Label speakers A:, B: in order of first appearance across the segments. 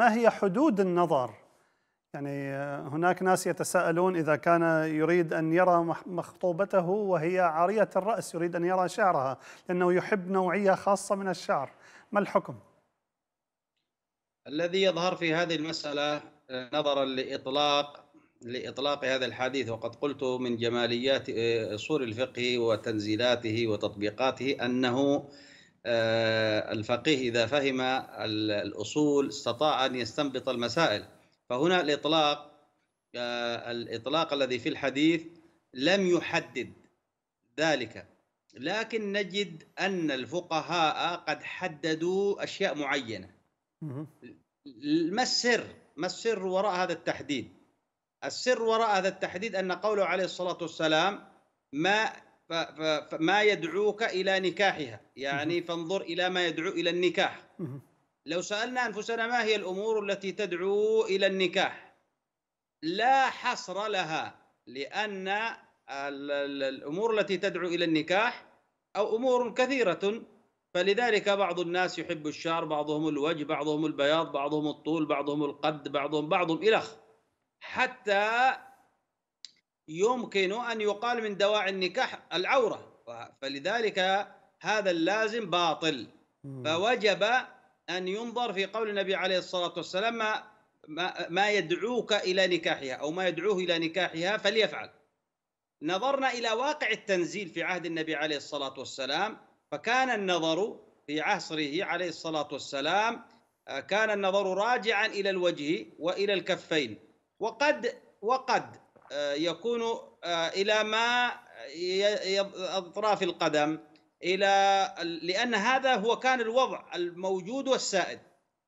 A: ما هي حدود النظر؟ يعني آه، هناك ناس يتساءلون إذا كان يريد أن يرى مخطوبته وهي عارية الرأس يريد أن يرى شعرها لأنه يحب نوعية خاصة من الشعر ما الحكم؟ الذي يظهر في هذه المسألة آه، نظرا لإطلاق لإطلاق هذا الحديث وقد قلت من جماليات أصول آه، الفقه وتنزيلاته وتطبيقاته أنه آه، الفقيه إذا فهم الأصول استطاع أن يستنبط المسائل فهنا الإطلاق آه، الإطلاق الذي في الحديث لم يحدد ذلك لكن نجد أن الفقهاء قد حددوا أشياء معينة ما السر؟ ما السر وراء هذا التحديد؟ السر وراء هذا التحديد أن قوله عليه الصلاة والسلام ما فما يدعوك إلى نكاحها يعني فانظر إلى ما يدعو إلى النكاح لو سألنا أنفسنا ما هي الأمور التي تدعو إلى النكاح لا حصر لها لأن الأمور التي تدعو إلى النكاح أو أمور كثيرة فلذلك بعض الناس يحب الشعر بعضهم الوجه بعضهم البياض بعضهم الطول بعضهم القد بعضهم بعضهم إلخ حتى يمكن أن يقال من دواعي النكاح العورة فلذلك هذا اللازم باطل فوجب أن ينظر في قول النبي عليه الصلاة والسلام ما, ما يدعوك إلى نكاحها أو ما يدعوه إلى نكاحها فليفعل نظرنا إلى واقع التنزيل في عهد النبي عليه الصلاة والسلام فكان النظر في عصره عليه الصلاة والسلام آه، كان النظر راجعا إلى الوجه وإلى الكفين وقد وقد آه، يكون آه، الى ما اطراف القدم الى لان هذا هو كان الوضع الموجود والسائد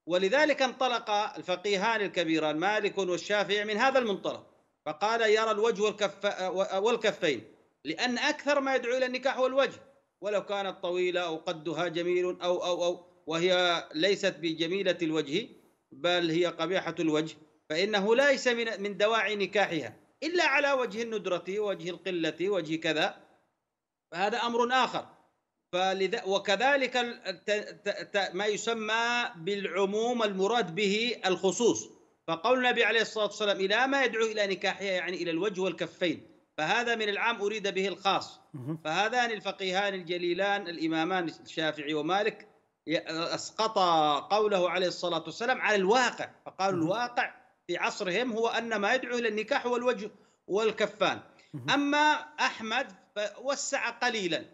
A: ولذلك انطلق الفقيهان الكبيران مالك والشافعي من هذا المنطلق فقال يرى الوجه والكف آه، والكفين لان اكثر ما يدعو الى النكاح هو الوجه ولو كانت طويله او قدها جميل او او او وهي ليست بجميله الوجه بل هي قبيحه الوجه فانه ليس من من دواعي نكاحها إلا على وجه الندرة وجه القلة وجه كذا فهذا أمر آخر فلذا وكذلك ما يسمى بالعموم المراد به الخصوص فقول النبي عليه الصلاة والسلام إلى ما يدعو إلى نكاحها يعني إلى الوجه والكفين فهذا من العام أريد به الخاص فهذان الفقيهان الجليلان الإمامان الشافعي ومالك أسقط قوله عليه الصلاة والسلام على الواقع فقالوا الواقع في عصرهم هو أن ما يدعو إلى النكاح هو الوجه والكفان أما أحمد فوسع قليلا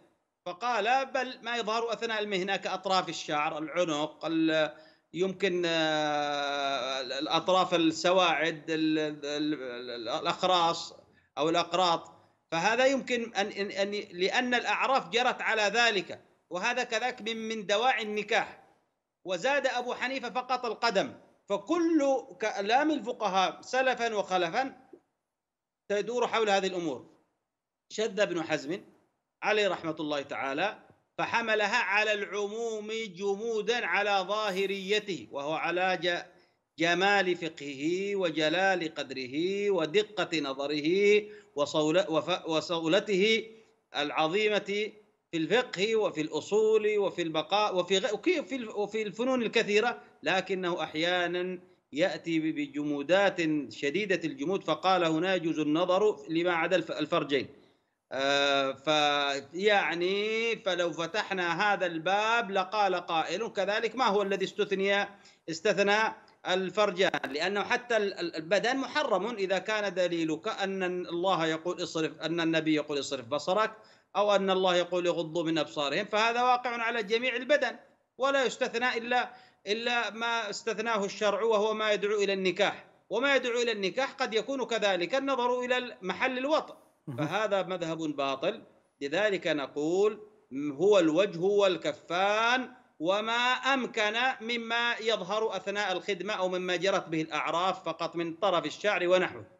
A: فقال بل ما يظهر أثناء المهنة كأطراف الشعر العنق يمكن آه، الأطراف السواعد الأخراص أو الأقراط فهذا يمكن أن, أن لأن الأعراف جرت على ذلك وهذا كذلك من دواعي النكاح وزاد أبو حنيفة فقط القدم فكل كلام الفقهاء سلفا وخلفا تدور حول هذه الأمور شد ابن حزم عليه رحمة الله تعالى فحملها على العموم جمودا على ظاهريته وهو على جمال فقهه وجلال قدره ودقة نظره وصولته العظيمة في الفقه وفي الأصول وفي البقاء وفي وفي وفي الفنون الكثيرة لكنه أحيانا يأتي بجمودات شديدة الجمود فقال هنا يجوز النظر لما عدا الفرجين آه فيعني فلو فتحنا هذا الباب لقال قائل كذلك ما هو الذي استثني استثنى الفرجان لأنه حتى البدن محرم إذا كان دليلك أن الله يقول اصرف أن النبي يقول اصرف بصرك أو أن الله يقول يغضوا من أبصارهم فهذا واقع على جميع البدن ولا يستثنى إلا إلا ما استثناه الشرع وهو ما يدعو إلى النكاح وما يدعو إلى النكاح قد يكون كذلك النظر إلى محل الوطن فهذا مذهب باطل لذلك نقول هو الوجه والكفان وما امكن مما يظهر اثناء الخدمه او مما جرت به الاعراف فقط من طرف الشعر ونحوه